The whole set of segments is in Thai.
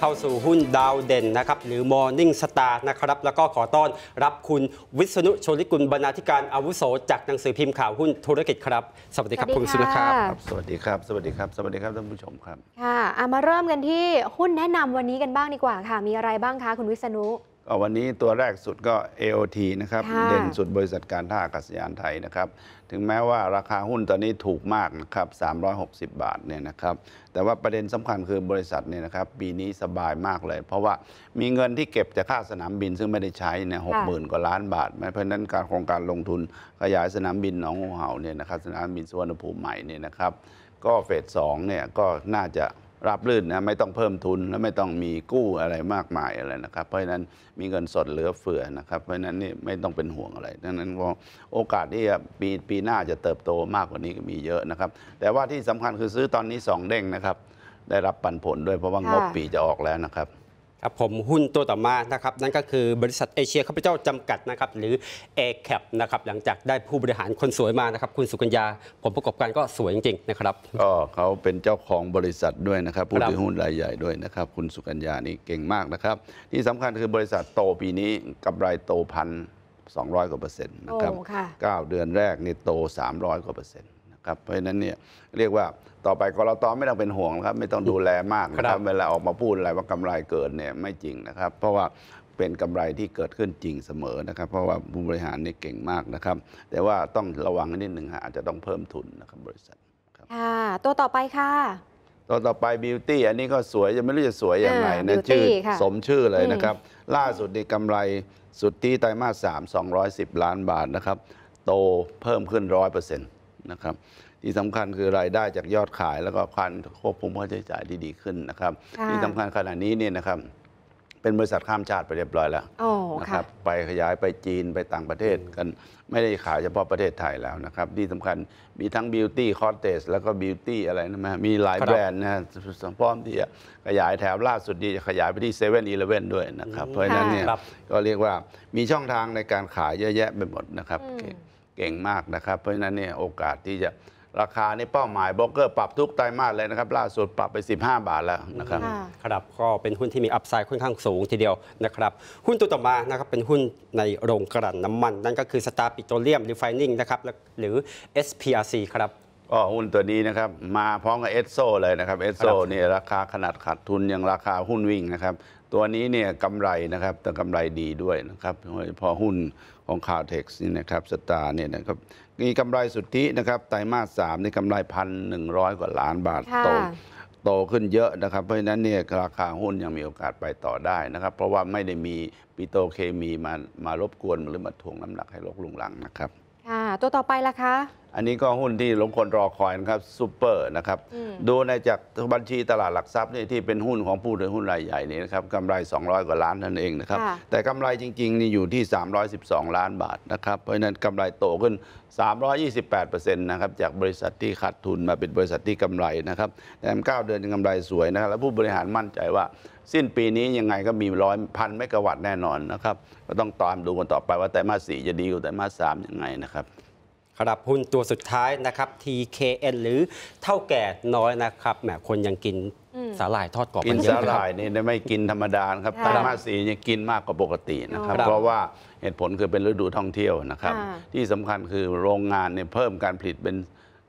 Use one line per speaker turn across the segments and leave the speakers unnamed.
เข้าสู่หุ้นดาวเด่นนะครับหรือ Morning Star นะครับแล้วก็ขอต้อนรับคุณวิษณุชลิกุลบรรณาธิการอาวุโส จากหนังสือพิมพ์ข่าวหุ้นธุรกิจครับสวัสดีครับคุณวิษณุครับสวัสดีครับสวัสดีครับสวัสดีครับท่านผู้ชมครับค่ะมาเริ่มกันที่หุ้นแนะนำวันนี้กันบ้างดีกว่าค่ะ มีอะไรบ้างคะคุณวิษณุวันนี้ตัวแรกสุดก็ AOT นะครับ เด่นสุดบริษัทการท่าอากาศยานไทยนะครับ ถึงแม้ว่าราคาหุ้นตอนนี้ถูกมากนะครับ 360 บาทเนี่ยนะครับ แต่ว่าประเด็นสำคัญคือบริษัทเนี่ยนะครับปีนี้สบายมากเลย เพราะว่ามีเงินที่เก็บจากค่าสนามบิน ซึ่งไม่ได้ใช้เนี่ยหกหมื่นกว่าล้านบาท เพราะฉะนั้นการโครงการลงทุนขยายสนามบินหนองหัวเห่าเนี่ยนะครับสนามบินสุวรรณภูมิใหม่เนี่ยนะครับ ก็เฟสสองเนี่ยก็น่าจะรับรื่นนะไม่ต้องเพิ่มทุนและไม่ต้องมีกู้อะไรมากมายอะไรนะครับ เพราะฉะนั้นมีเงินสดเหลือเฟือนะครับเพราะฉะนั้นนี่ไม่ต้องเป็นห่วงอะไรดังนั้นโอกาสที่ปีปีหน้าจะเติบโตมากกว่านี้ก็มีเยอะนะครับ แต่ว่าที่สำคัญคือซื้อตอนนี้2เด้งนะครับ ได้รับปันผลด้วย เพราะว่างบปีจะออกแล้วนะครับครับผมหุ้นตัวต่อมานะครับนั่นก็คือบริษัทเอเชียข้าพเจ้าจำกัดนะครับหรือ a c a p นะครับหลังจากได้ผู้บริหารคนสวยมานะครับคุณสุกัญญา ผมประกอบการก็สวยจริงๆนะครับก็เขาเป็นเจ้าของบริษัทด้วยนะครับ ผู้ถือหุ้นรายใหญ่ด้วยนะครับคุณสุกัญญานี่เก่งมากนะครับที่สำคัญคือบริษัทโตปีนี้กับรายโตพัน้อยกว่าเปอร์เซ็นต์นะครับาเดือนแรกนี่โต 300กว่าเปอร์เซ็นต์ครับเพราะฉะนั้นเนี่ยเรียกว่าต่อไปกรตไม่ต้องเป็นห่วงครับ ไม่ต้องดูแลมากนะครับเวลาออกมาพูดอะไรว่ากำไรเกิดเนี่ยไม่จริงนะครับ เพราะว่าเป็นกำไรที่เกิดขึ้นจริงเสมอนะครับ เพราะว่าผู้บริหารนี่เก่งมากนะครับแต่ว่าต้องระวังนิดหนึ่งฮะอาจจะต้องเพิ่มทุนนะครับบริษัทค่ะตัวต่อไปค่ะตัวต่อไปบิวตี้อันนี้ก็สวยจะไม่รู้จะสวยอย่างไรนะชื่อ สมชื่อเลยนะครับล่าสุดในกํกำไรสุดที่ไตรมาสสามสองร้อยสิบล้านบาทนะครับโตเพิ่มขึ้นร้อยเปอร์เซ็นต์นะครับที่สำคัญคือรายได้จากยอดขาย แล้วก็การควบคุมค่าใช้จ่ายที่ดีขึ้นนะครับที่สำคัญขณะนี้เนี่ยนะครับเป็นบริษัทข้ามชาติไปเรียบร้อยแล้วนะครับไปขยายไปจีนไปต่างประเทศกันไม่ได้ขายเฉพาะประเทศไทยแล้วนะครับที่สำคัญมีทั้งบิวตี้คอร์เตสแล้วก็บิวตี้อะไรนะฮะมีหลายแบรนด์นะสมพร้อมที่จะขยายแถวล่าสุดดีจะขยายไปที่เซเว่นอีเลเว่นด้วยนะครับ เพราะฉะนั้นเนี่ยก็เรียกว่ามีช่องทางในการขายเยอะแยะไปหมดนะครับเก่งมากนะครับ เพราะฉะนั้นเนี่ยโอกาสที่จะราคาในเป้าหมายบล็อกเกอร์ปรับทุกไตรมาสเลยนะครับ ล่าสุดปรับไป 15 บาทแล้วนะครับ ครับ ก็เป็นหุ้นที่มีอัพไซด์ค่อนข้างสูงทีเดียวนะครับ หุ้นตัวต่อมานะครับ เป็นหุ้นในโรงกลั่นน้ำมัน นั่นก็คือสตาร์ปิโตรเลียมรีไฟนิ่งนะครับ หรือ SPRC ครับก็หุ้นตัวนี้นะครับ มาพร้อมกับเอสโซเลยนะครับเอสโซเนี่ยราคาขนาดขาดทุน ยังราคาหุ้นวิ่งนะครับ ตัวนี้เนี่ยกำไรนะครับแต่กำไรดีด้วยนะครับพอหุ้นของคาวเทคนี่นะครับสตาร์เนี่ยนะครับมีกำไรสุทธินะครับไตรมาสสามนี่กำไรพันหนึ่งร้อยกว่าล้านบาทโตโตขึ้นเยอะนะครับ เพราะฉะนั้นเนี่ยราคาหุ้นยังมีโอกาสไปต่อได้นะครับ เพราะว่าไม่ได้มีปิโตเคมีมามารบกวนหรือมาทวงน้ำหนักให้ลกลุงหลังนะครับค่ะตัวต่อไปล่ะคะอันนี้ก็หุ้นที่ลงคนรอคอยนะครับซูเปอร์นะครับดูในจากบัญชีตลาดหลักทรัพย์นี่ที่เป็นหุ้นของผู้ถือหุ้นรายใหญ่นี่นะครับกำไร 200 กว่าล้านนั่นเองนะครับ แต่กำไรจริงๆนี่อยู่ที่ 312 ล้านบาทนะครับ เพราะฉะนั้นกำไรโตขึ้น 328%นะครับ จากบริษัทที่ขาดทุนมาเป็นบริษัทที่กำไรนะครับแต่เก้าเดือนกำไรสวยนะครับและผู้บริหารมั่นใจว่า สิ้นปีนี้ยังไงก็มีร้อยพันไม่กะวัดแน่นอนนะครับ ก็ต้องตามดูกันต่อไปว่าแต่มาสี่จะดีกว่าแต่มาสามยังไงนะครับรับหุ้นตัวสุดท้ายนะครับ TKN หรือเท่าแก่น้อยนะครับแหมคนยังกินสาหร่ายทอดกรอบกินสาหร่ายนี่ไม่กินธรรมดาครับไตรมาสสี่ยังกินมากกว่าปกตินะครับ เพราะว่าเหตุผลคือเป็นฤดูท่องเที่ยวนะครับ ที่สำคัญคือโรงงานเนี่ยเพิ่มการผลิตเป็น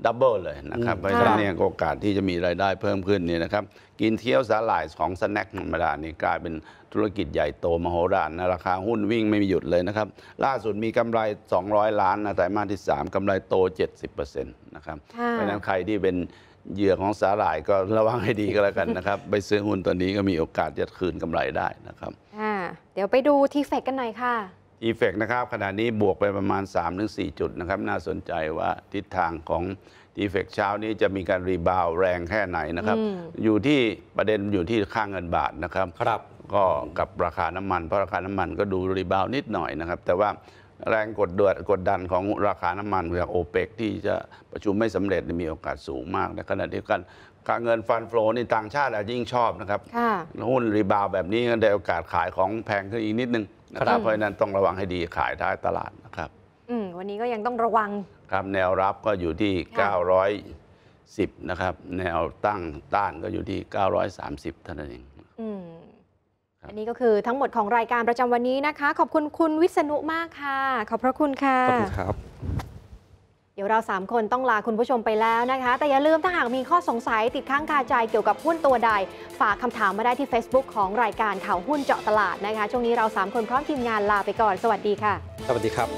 ดับเบิลเลยนะครับเพราะฉะนั้นเนี่ยโอกาสที่จะมีรายได้เพิ่มขึ้นเนี่ยนะครับ กินเที่ยวสาหร่ายของสแน็คธรรมดา นี่กลายเป็นธุรกิจใหญ่โตมโหฬารนะ ราคาหุ้นวิ่งไม่มีหยุดเลยนะครับ ล่าสุดมีกำไร 200 ล้านนะแต่มาที่ 3 กำไรโต 70%นะครับเพราะฉะนั้นใครที่เป็นเหยื่อของสาหร่ายก็ระวังให้ดีก็แล้วกันนะครับ ไปซื้อหุ้นตัวนี้ก็มีโอกาสจะคืนกำไรได้นะครับ เดี๋ยวไปดูทีเฟกกันหน่อยค่ะอีเฟกนะครับขณะนี้บวกไปประมาณ 3-4 จุดนะครับ น่าสนใจว่าทิศทางของอีเฟกเช้านี้จะมีการรีบาวแรงแค่ไหนนะครับ อยู่ที่ประเด็นอยู่ที่ค่างเงินบาทนะครับ ครับ ก็กับราคาน้ำมัน เพราะราคาน้ำมันก็ดูรีบาวนิดหน่อยนะครับ แต่ว่าแรงกดดกดดันของราคาน้ำมันจากโอเปกที่จะประชุมไม่สำเร็จมีโอกาสสูงมากในขณะเดียวกันการเงินฟันโฟลนี่ต่างชาติอาจจะยิ่งชอบนะครับหุ้นรีบาวแบบนี้ก็ได้โอกาสขายของแพงขึ้นอีกนิดนึงนะครับเพราะฉะนั้นต้องระวังให้ดีขายท้ายตลาดนะครับวันนี้ก็ยังต้องระวัง ครับแนวรับก็อยู่ที่ 910 นะครับ แนวตั้งต้านก็อยู่ที่ 930เท่านั้นเองอันนี้ก็คือทั้งหมดของรายการประจำวันนี้นะคะ ขอบคุณคุณวิษณุมากค่ะ ขอบพระคุณค่ะ ขอบคุณครับเดี๋ยวเรา3คนต้องลาคุณผู้ชมไปแล้วนะคะ แต่อย่าลืมถ้าหากมีข้อสงสัยติดข้างคาใจเกี่ยวกับหุ้นตัวใด ฝากคำถามมาได้ที่ Facebook ของรายการข่าวหุ้นเจาะตลาดนะคะ ช่วงนี้เรา3คนพร้อมทีมงานลาไปก่อนสวัสดีค่ะ สวัสดีครับ